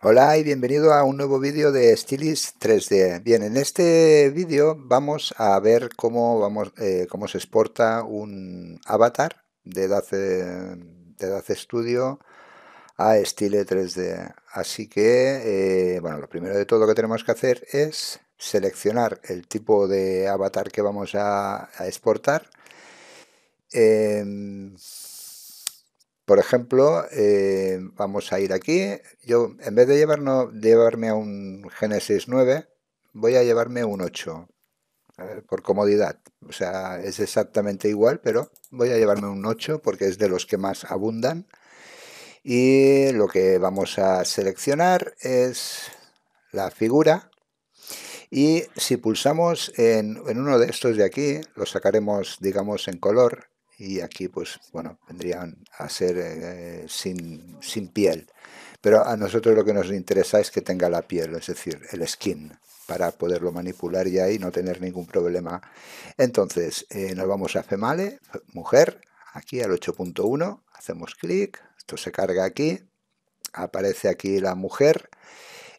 Hola y bienvenido a un nuevo vídeo de Stylis 3D. Bien, en este vídeo vamos a ver cómo, vamos, eh, cómo se exporta un avatar de DAZ, eh, de DAZ Studio a Stile 3D. Así que, eh, bueno, lo primero de todo que tenemos que hacer es seleccionar el tipo de avatar que vamos a, exportar. Em, por ejemplo, eh, vamos a ir aquí. Yo, en vez de, llevarnos, llevarme a un Genesis 9, voy a llevarme un 8, eh, por comodidad. O sea, es exactamente igual, pero voy a llevarme un 8 porque es de los que más abundan. Y lo que vamos a seleccionar es la figura. Y si pulsamos en, en uno de estos de aquí, lo sacaremos, digamos, en color, y aquí pues bueno vendrían a ser eh, sin, piel pero a nosotros lo que nos interesa es que tenga la piel es decir el skin para poderlo manipular ya ahí no tener ningún problema entonces eh, nos vamos a female mujer aquí al 8.1 hacemos clic esto se carga aquí aparece aquí la mujer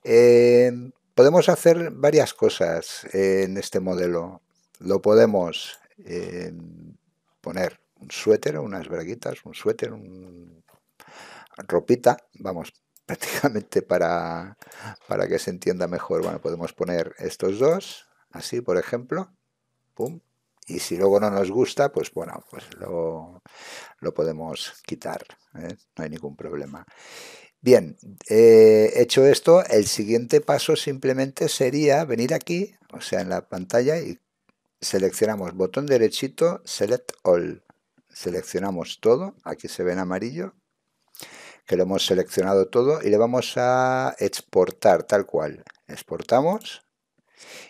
eh, podemos hacer varias cosas en este modelo lo podemos poner un suéter, unas braguitas, un suéter, un ropita, vamos, prácticamente para, que se entienda mejor. Bueno, podemos poner estos dos, así por ejemplo, y si luego no nos gusta, pues bueno, pues lo, podemos quitar, ¿eh? no hay ningún problema. Bien, eh, hecho esto, el siguiente paso simplemente sería venir aquí, o sea, en la pantalla y seleccionamos botón derechito, Select All seleccionamos todo, aquí se ve en amarillo, que lo hemos seleccionado todo y le vamos a exportar tal cual. Exportamos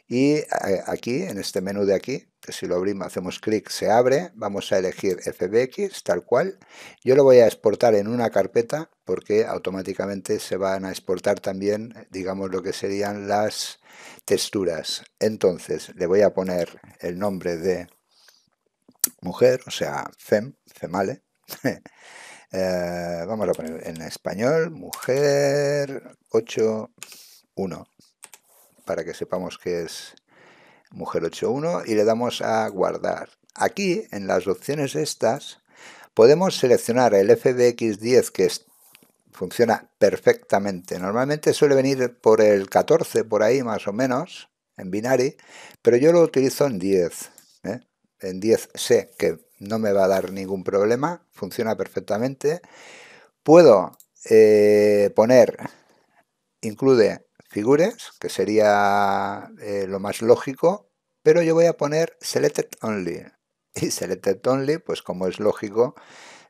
y eh, aquí, en este menú de aquí, que si lo abrimos, hacemos clic, se abre, vamos a elegir FBX, tal cual. Yo lo voy a exportar en una carpeta porque automáticamente se van a exportar también, digamos, lo que serían las texturas. Entonces, le voy a poner el nombre de mujer, o sea, fem, female. Eh, vamos a poner en español, mujer 8.1, para que sepamos que es mujer 8.1 y le damos a guardar. Aquí, en las opciones estas, podemos seleccionar el FBX10 que funciona perfectamente. Normalmente suele venir por el 14, por ahí más o menos, en binary, pero yo lo utilizo en 10 en 10 sé que no me va a dar ningún problema, funciona perfectamente. Puedo eh, poner, include figures, que sería eh, lo más lógico, pero yo voy a poner selected only. Y selected only, pues como es lógico,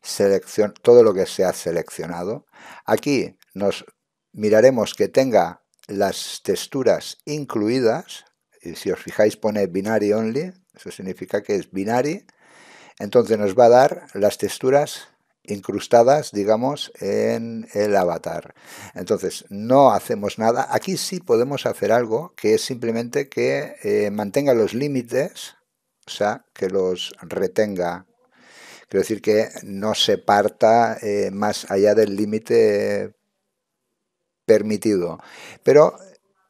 selecciona todo lo que se ha seleccionado. Aquí nos miraremos que tenga las texturas incluidas, y si os fijáis pone binary only, eso significa que es binario. Entonces nos va a dar las texturas incrustadas, digamos, en el avatar. Entonces, no hacemos nada. Aquí sí podemos hacer algo que es simplemente que eh, mantenga los límites, o sea, que los retenga. Quiero decir que no se parta eh, más allá del límite permitido. Pero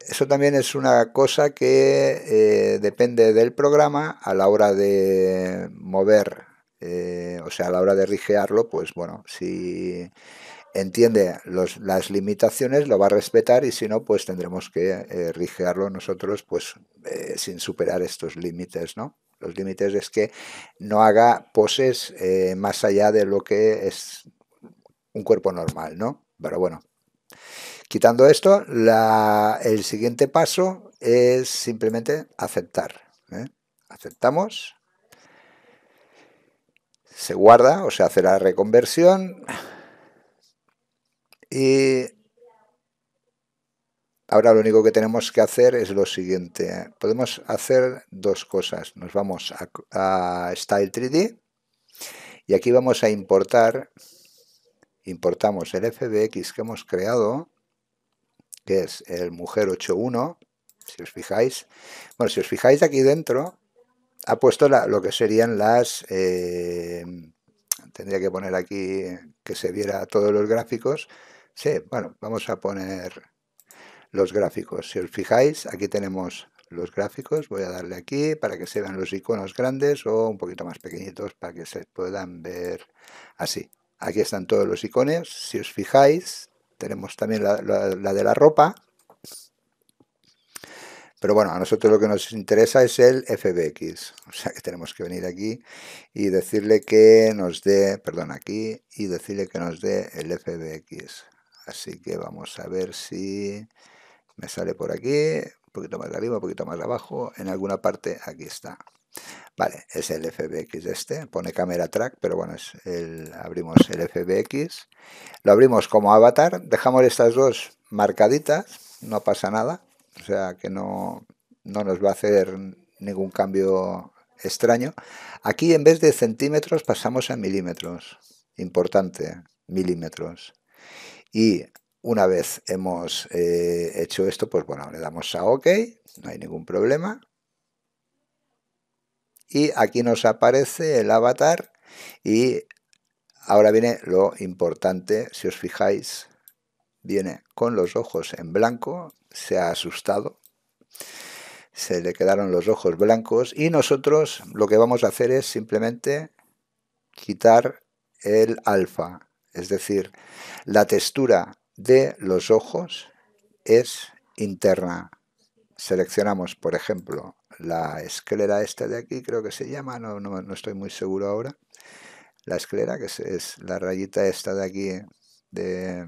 eso también es una cosa que eh, depende del programa a la hora de mover, eh, o sea, a la hora de rigearlo, pues bueno, si entiende las limitaciones, lo va a respetar y si no, pues tendremos que eh, rigearlo nosotros, pues sin superar estos límites, ¿no? Los límites es que no haga poses más allá de lo que es un cuerpo normal, ¿no? Pero bueno, Quitando esto, el siguiente paso es simplemente aceptar. ¿eh? Aceptamos, se guarda o se hace la reconversión y ahora lo único que tenemos que hacer es lo siguiente. ¿eh? Podemos hacer dos cosas. Nos vamos a Style 3D y aquí vamos a importar importamos el fbx que hemos creado, que es el mujer 81, si os fijáis. Bueno, si os fijáis aquí dentro, ha puesto lo que serían las... Eh, tendría que poner aquí que se viera todos los gráficos. Sí, bueno, vamos a poner los gráficos. Si os fijáis, aquí tenemos los gráficos. Voy a darle aquí para que se vean los iconos grandes o un poquito más pequeñitos para que se puedan ver así. Aquí están todos los iconos, si os fijáis, tenemos también la, de la ropa. Pero bueno, a nosotros lo que nos interesa es el FBX. O sea que tenemos que venir aquí y decirle que nos dé, perdón, aquí y decirle que nos dé el FBX. Así que vamos a ver si me sale por aquí, un poquito más de arriba, un poquito más de abajo, en alguna parte, aquí está. Vale, es el FBX este, pone cámara Track, pero bueno, es el, abrimos el FBX, lo abrimos como avatar, dejamos estas dos marcaditas, no pasa nada, o sea que no, nos va a hacer ningún cambio extraño. Aquí en vez de centímetros pasamos a milímetros, importante, milímetros. Y una vez hemos eh, hecho esto, pues bueno, le damos a OK, no hay ningún problema y aquí nos aparece el avatar y ahora viene lo importante, si os fijáis, viene con los ojos en blanco, se ha asustado, se le quedaron los ojos blancos y nosotros lo que vamos a hacer es simplemente quitar el alfa, es decir, la textura de los ojos es interna. Seleccionamos, por ejemplo, la esclera esta de aquí, creo que se llama, no, no, no estoy muy seguro ahora. La esclera, que es, la rayita esta de aquí, de...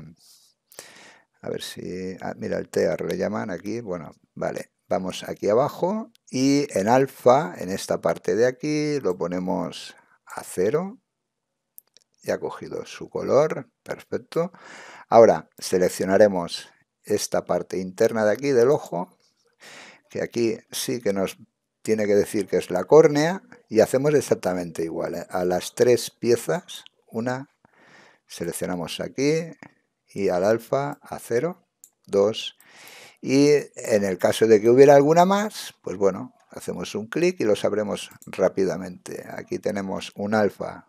A ver si... Ah, mira, el tear le llaman aquí. Bueno, vale. Vamos aquí abajo y en alfa, en esta parte de aquí, lo ponemos a cero. y ha cogido su color. Perfecto. Ahora seleccionaremos esta parte interna de aquí del ojo que aquí sí que nos tiene que decir que es la córnea, y hacemos exactamente igual. ¿eh? A las tres piezas, una seleccionamos aquí, y al alfa a 0, 2, y en el caso de que hubiera alguna más, pues bueno, hacemos un clic y lo sabremos rápidamente. Aquí tenemos un alfa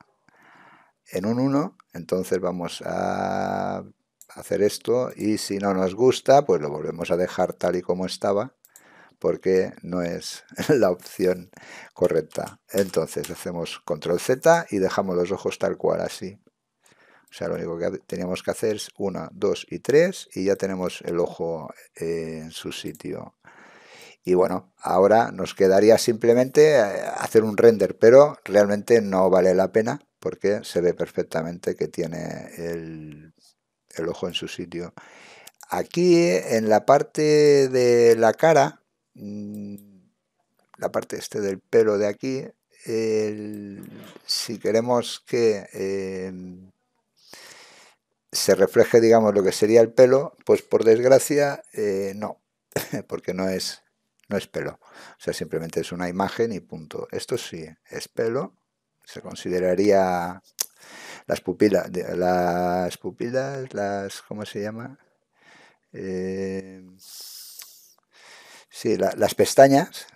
en un 1, entonces vamos a hacer esto y si no nos gusta, pues lo volvemos a dejar tal y como estaba porque no es la opción correcta. Entonces hacemos control Z y dejamos los ojos tal cual así. O sea, lo único que teníamos que hacer es 1, 2 y 3 y ya tenemos el ojo eh, en su sitio. Y bueno, ahora nos quedaría simplemente eh, hacer un render, pero realmente no vale la pena porque se ve perfectamente que tiene el, el ojo en su sitio. Aquí en la parte de la cara Mm, la parte este del pelo de aquí, si queremos que em, se refleje, digamos, lo que sería el pelo, pues por desgracia eh, no, porque no es, no es pelo. O sea, simplemente es una imagen y punto. Esto sí, es pelo, se consideraría las pupilas, las pupilas, las, ¿cómo se llama? Eh, Sí, las pestañas,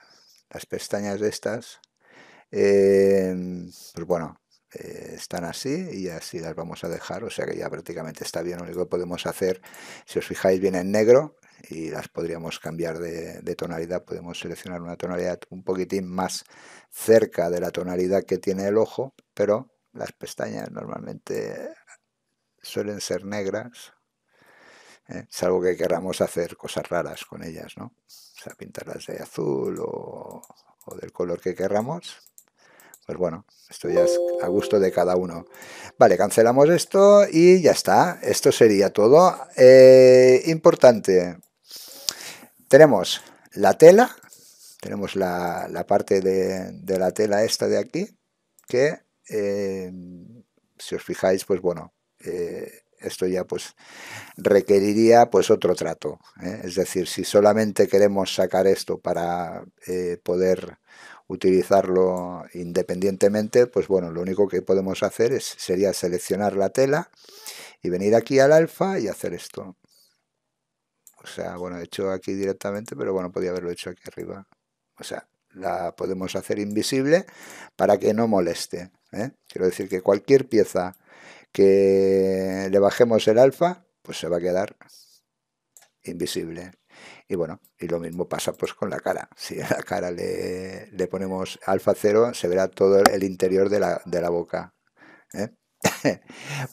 las pestañas de estas, em, pues bueno, eh, están así y así las vamos a dejar, o sea que ya prácticamente está bien, lo único que podemos hacer, si os fijáis bien en negro, y las podríamos cambiar de, tonalidad. Podemos seleccionar una tonalidad un poquitín más cerca de la tonalidad que tiene el ojo, pero las pestañas normalmente suelen ser negras ¿eh? es salvo que queramos hacer cosas raras con ellas, ¿no? O sea, pintarlas de azul o, del color que querramos. Pues bueno, esto ya es a gusto de cada uno. Vale, cancelamos esto y ya está. Esto sería todo. Eh, importante. Tenemos la tela. Tenemos la, parte de, la tela esta de aquí. Que, eh, si os fijáis, pues bueno, esto ya pues requeriría pues otro trato. ¿eh? Es decir, si solamente queremos sacar esto para eh, poder utilizarlo independientemente, pues bueno, lo único que podemos hacer es, sería seleccionar la tela y venir aquí al alfa y hacer esto. O sea, bueno, he hecho aquí directamente, pero bueno, podía haberlo hecho aquí arriba. O sea, la podemos hacer invisible para que no moleste. ¿eh? Quiero decir que cualquier pieza que le bajemos el alfa, pues se va a quedar invisible. Y bueno, y lo mismo pasa pues con la cara. Si a la cara le, ponemos alfa cero, se verá todo el interior de la, boca. ¿eh?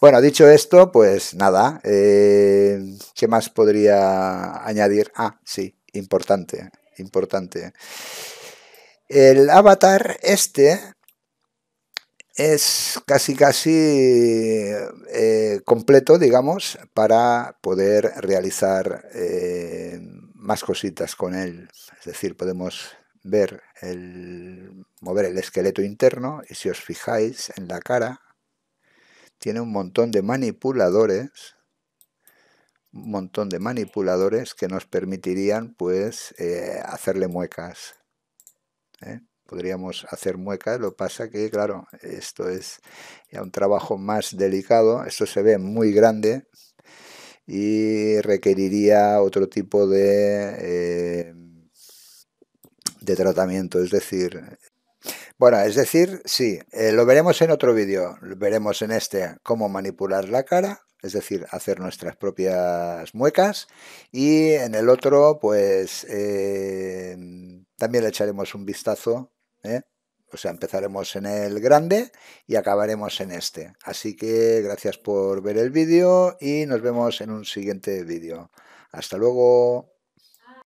bueno, dicho esto, pues nada. Eh, ¿Qué más podría añadir? Ah, sí, importante, importante. El avatar este es casi casi eh, completo, digamos, para poder realizar eh, más cositas con él. Es decir, podemos ver el mover el esqueleto interno y si os fijáis en la cara tiene un montón de manipuladores un montón de manipuladores que nos permitirían pues eh, hacerle muecas podríamos hacer muecas, lo pasa que, claro, esto es ya un trabajo más delicado, esto se ve muy grande y requeriría otro tipo de, eh, de tratamiento, es decir, bueno, es decir, sí, eh, lo veremos en otro vídeo, veremos en este cómo manipular la cara, es decir, hacer nuestras propias muecas y en el otro, pues... Eh, también le echaremos un vistazo, ¿eh? o sea, empezaremos en el grande y acabaremos en este. Así que gracias por ver el vídeo y nos vemos en un siguiente vídeo. Hasta luego.